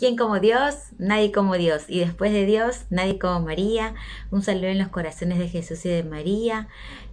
¿Quién como Dios? Nadie como Dios. Y después de Dios, nadie como María. Un saludo en los corazones de Jesús y de María.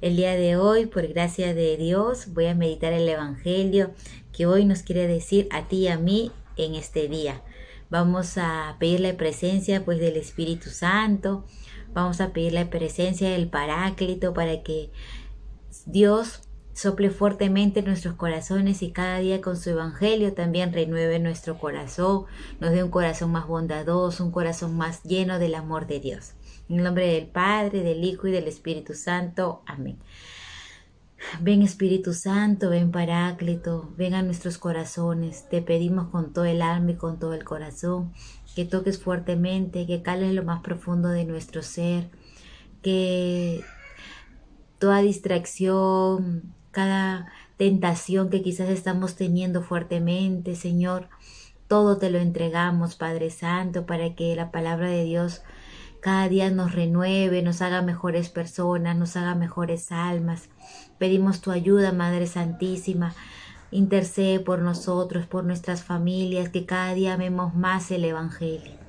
El día de hoy, por gracia de Dios, voy a meditar el Evangelio que hoy nos quiere decir a ti y a mí en este día. Vamos a pedir la presencia pues del Espíritu Santo. Vamos a pedir la presencia del Paráclito para que Dios sople fuertemente nuestros corazones y cada día con su evangelio también renueve nuestro corazón, nos dé un corazón más bondadoso, un corazón más lleno del amor de Dios. En el nombre del Padre, del Hijo y del Espíritu Santo. Amén. Ven Espíritu Santo, ven Paráclito, ven a nuestros corazones. Te pedimos con todo el alma y con todo el corazón que toques fuertemente, que cales lo más profundo de nuestro ser, que toda distracción, cada tentación que quizás estamos teniendo fuertemente, Señor. Todo te lo entregamos, Padre Santo, para que la palabra de Dios cada día nos renueve, nos haga mejores personas, nos haga mejores almas. Pedimos tu ayuda, Madre Santísima. Intercede por nosotros, por nuestras familias, que cada día amemos más el Evangelio.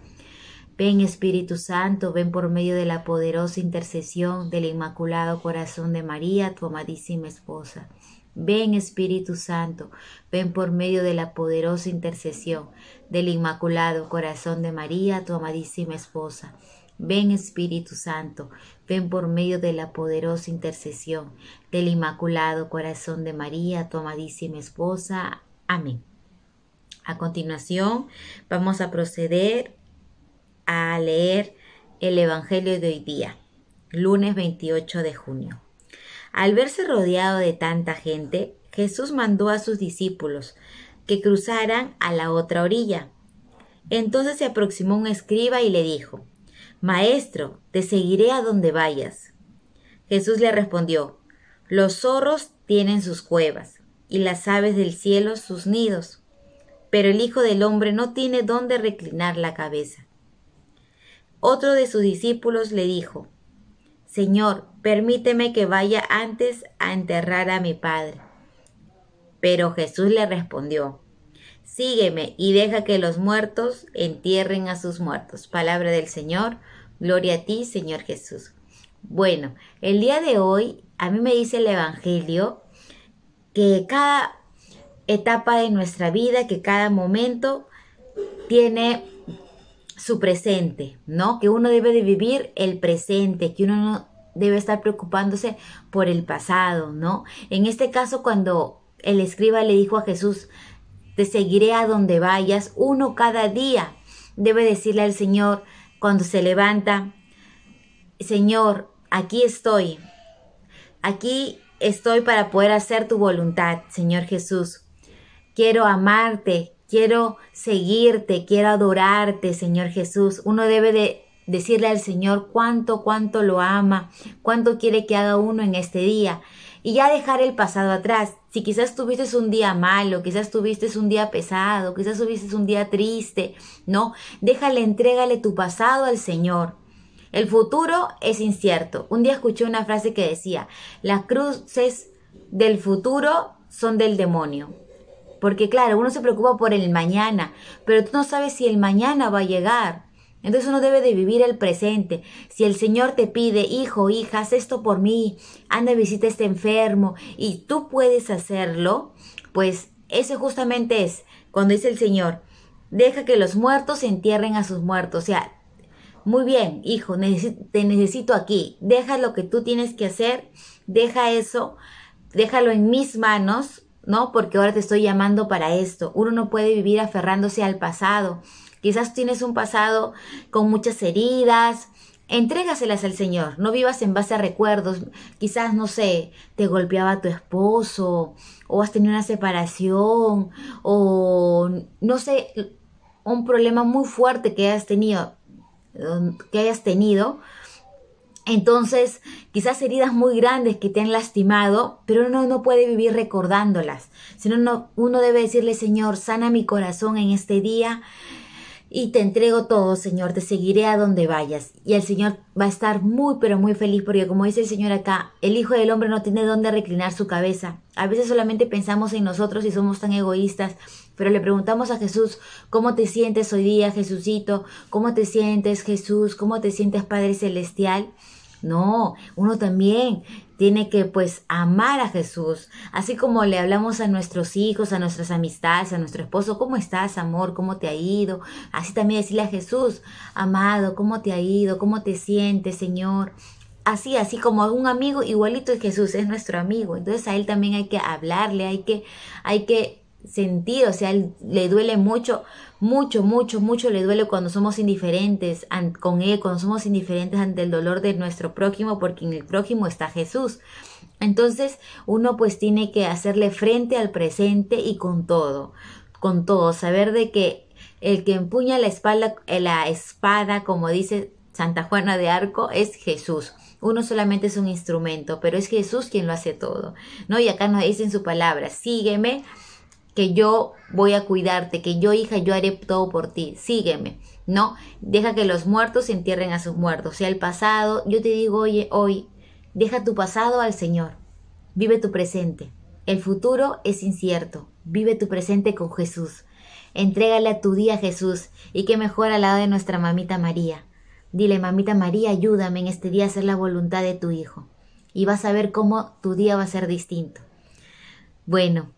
Ven Espíritu Santo, ven por medio de la poderosa intercesión del Inmaculado Corazón de María, tu amadísima esposa. Ven Espíritu Santo, ven por medio de la poderosa intercesión del Inmaculado Corazón de María, tu amadísima esposa. Ven Espíritu Santo, ven por medio de la poderosa intercesión del Inmaculado Corazón de María, tu amadísima esposa. Amén. A continuación, vamos a proceder a leer el Evangelio de hoy día, lunes 28 de junio. Al verse rodeado de tanta gente, Jesús mandó a sus discípulos que cruzaran a la otra orilla. Entonces se aproximó un escriba y le dijo, Maestro, te seguiré a donde vayas. Jesús le respondió, Los zorros tienen sus cuevas y las aves del cielo sus nidos, pero el Hijo del Hombre no tiene dónde reclinar la cabeza. Otro de sus discípulos le dijo, Señor, permíteme que vaya antes a enterrar a mi padre. Pero Jesús le respondió, Sígueme y deja que los muertos entierren a sus muertos. Palabra del Señor, gloria a ti, Señor Jesús. Bueno, el día de hoy a mí me dice el Evangelio que cada etapa de nuestra vida, que cada momento tiene su presente, ¿no? Que uno debe de vivir el presente, que uno no debe estar preocupándose por el pasado, ¿no? En este caso, cuando el escriba le dijo a Jesús, te seguiré a donde vayas, uno cada día debe decirle al Señor cuando se levanta, Señor, aquí estoy, aquí estoy para poder hacer tu voluntad, Señor Jesús. Quiero amarte, Quiero seguirte, quiero adorarte, Señor Jesús. Uno debe decirle al Señor cuánto, cuánto lo ama, cuánto quiere que haga uno en este día. Y ya dejar el pasado atrás. Si quizás tuviste un día malo, quizás tuviste un día pesado, quizás tuviste un día triste, no, déjale, entrégale tu pasado al Señor. El futuro es incierto. Un día escuché una frase que decía, las cruces del futuro son del demonio. Porque claro, uno se preocupa por el mañana, pero tú no sabes si el mañana va a llegar. Entonces uno debe de vivir el presente. Si el Señor te pide, hijo, hija, haz esto por mí, anda, visita a este enfermo y tú puedes hacerlo, pues eso justamente es cuando dice el Señor, deja que los muertos se entierren a sus muertos. O sea, muy bien, hijo, te necesito aquí. Deja lo que tú tienes que hacer, deja eso, déjalo en mis manos ¿no? Porque ahora te estoy llamando para esto. Uno no puede vivir aferrándose al pasado. Quizás tienes un pasado con muchas heridas. Entrégaselas al Señor. No vivas en base a recuerdos. Quizás, no sé, te golpeaba tu esposo, o has tenido una separación, o no sé, un problema muy fuerte que hayas tenido, que hayas tenido entonces, quizás heridas muy grandes que te han lastimado, pero uno no puede vivir recordándolas, sino uno, uno debe decirle, Señor, sana mi corazón en este día y te entrego todo, Señor, te seguiré a donde vayas. Y el Señor va a estar muy, pero muy feliz, porque como dice el Señor acá, el Hijo del Hombre no tiene dónde reclinar su cabeza. A veces solamente pensamos en nosotros y somos tan egoístas pero le preguntamos a Jesús, ¿cómo te sientes hoy día, Jesucito? ¿Cómo te sientes, Jesús? ¿Cómo te sientes, Padre Celestial? No, uno también tiene que pues amar a Jesús, así como le hablamos a nuestros hijos, a nuestras amistades, a nuestro esposo, ¿cómo estás, amor? ¿Cómo te ha ido? Así también decirle a Jesús, amado, ¿cómo te ha ido? ¿Cómo te sientes, Señor? Así, así como un amigo, igualito es Jesús, es nuestro amigo. Entonces a él también hay que hablarle, hay que, hay que o sea, le duele mucho, mucho, mucho, mucho le duele cuando somos indiferentes con Él, cuando somos indiferentes ante el dolor de nuestro prójimo, porque en el prójimo está Jesús. Entonces uno pues tiene que hacerle frente al presente y con todo, con todo, saber de que el que empuña la espalda, eh, la espada, como dice Santa Juana de Arco, es Jesús. Uno solamente es un instrumento, pero es Jesús quien lo hace todo, ¿no? Y acá nos dice en su palabra, sígueme que yo voy a cuidarte, que yo hija, yo haré todo por ti, sígueme, ¿no? Deja que los muertos se entierren a sus muertos, sea el pasado, yo te digo, oye, hoy, deja tu pasado al Señor, vive tu presente, el futuro es incierto, vive tu presente con Jesús, entrégale a tu día a Jesús, y que mejor al lado de nuestra mamita María. Dile, mamita María, ayúdame en este día a hacer la voluntad de tu Hijo. Y vas a ver cómo tu día va a ser distinto. Bueno,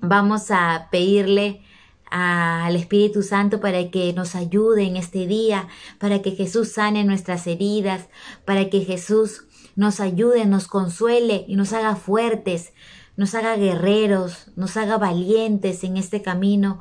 Vamos a pedirle al Espíritu Santo para que nos ayude en este día, para que Jesús sane nuestras heridas, para que Jesús nos ayude, nos consuele y nos haga fuertes, nos haga guerreros, nos haga valientes en este camino,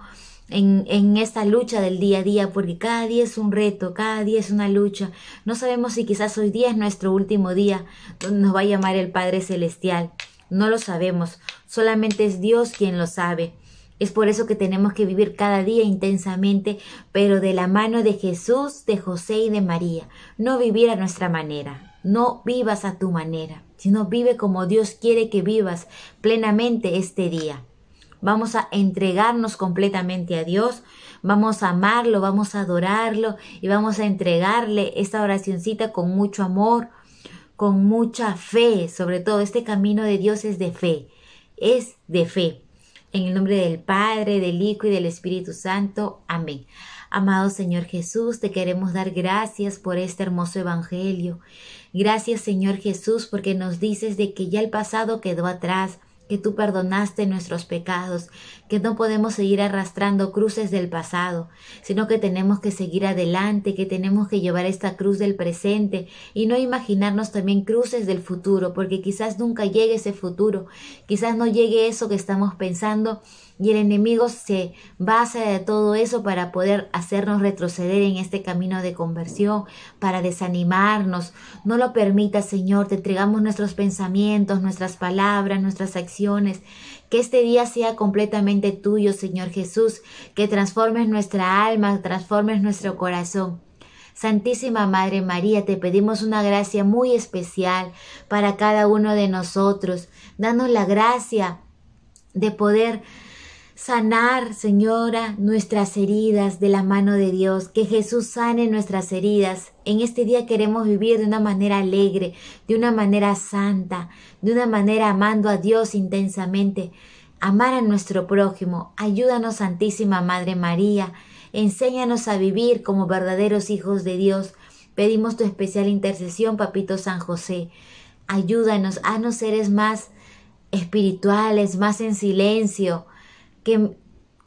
en, en esta lucha del día a día, porque cada día es un reto, cada día es una lucha. No sabemos si quizás hoy día es nuestro último día, donde nos va a llamar el Padre Celestial. No lo sabemos, solamente es Dios quien lo sabe. Es por eso que tenemos que vivir cada día intensamente, pero de la mano de Jesús, de José y de María. No vivir a nuestra manera, no vivas a tu manera, sino vive como Dios quiere que vivas plenamente este día. Vamos a entregarnos completamente a Dios, vamos a amarlo, vamos a adorarlo y vamos a entregarle esta oracioncita con mucho amor, con mucha fe, sobre todo este camino de Dios es de fe, es de fe. En el nombre del Padre, del Hijo y del Espíritu Santo. Amén. Amado Señor Jesús, te queremos dar gracias por este hermoso Evangelio. Gracias Señor Jesús porque nos dices de que ya el pasado quedó atrás que tú perdonaste nuestros pecados, que no podemos seguir arrastrando cruces del pasado, sino que tenemos que seguir adelante, que tenemos que llevar esta cruz del presente y no imaginarnos también cruces del futuro, porque quizás nunca llegue ese futuro, quizás no llegue eso que estamos pensando y el enemigo se basa de todo eso para poder hacernos retroceder en este camino de conversión, para desanimarnos. No lo permita, Señor, te entregamos nuestros pensamientos, nuestras palabras, nuestras acciones que este día sea completamente tuyo, Señor Jesús, que transformes nuestra alma, transformes nuestro corazón. Santísima Madre María, te pedimos una gracia muy especial para cada uno de nosotros. Danos la gracia de poder sanar, Señora, nuestras heridas de la mano de Dios, que Jesús sane nuestras heridas. En este día queremos vivir de una manera alegre, de una manera santa, de una manera amando a Dios intensamente, amar a nuestro prójimo. Ayúdanos, Santísima Madre María, enséñanos a vivir como verdaderos hijos de Dios. Pedimos tu especial intercesión, Papito San José. Ayúdanos, no seres más espirituales, más en silencio,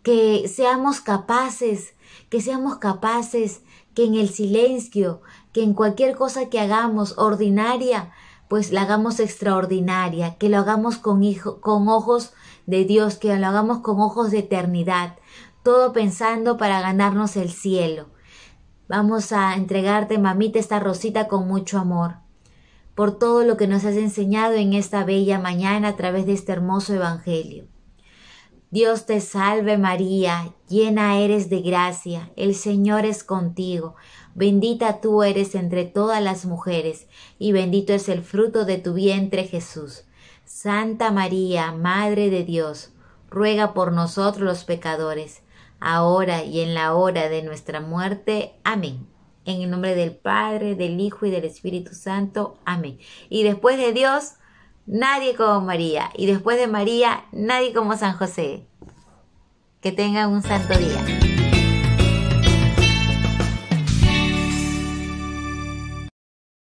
que, seamos capaces, que seamos capaces que en el silencio, que en cualquier cosa que hagamos ordinaria, pues la hagamos extraordinaria, que lo hagamos con, con ojos de Dios, que lo hagamos con ojos de eternidad, todo pensando para ganarnos el cielo. Vamos a entregarte, mamita, esta rosita con mucho amor, por todo lo que nos has enseñado en esta bella mañana a través de este hermoso Evangelio. Dios te salve María, llena eres de gracia, el Señor es contigo, bendita tú eres entre todas las mujeres, y bendito es el fruto de tu vientre Jesús. Santa María, Madre de Dios, ruega por nosotros los pecadores, ahora y en la hora de nuestra muerte. Amén. En el nombre del Padre, del Hijo y del Espíritu Santo. Amén. Y después de Dios, Nadie como María. Y después de María, nadie como San José. Que tengan un santo día.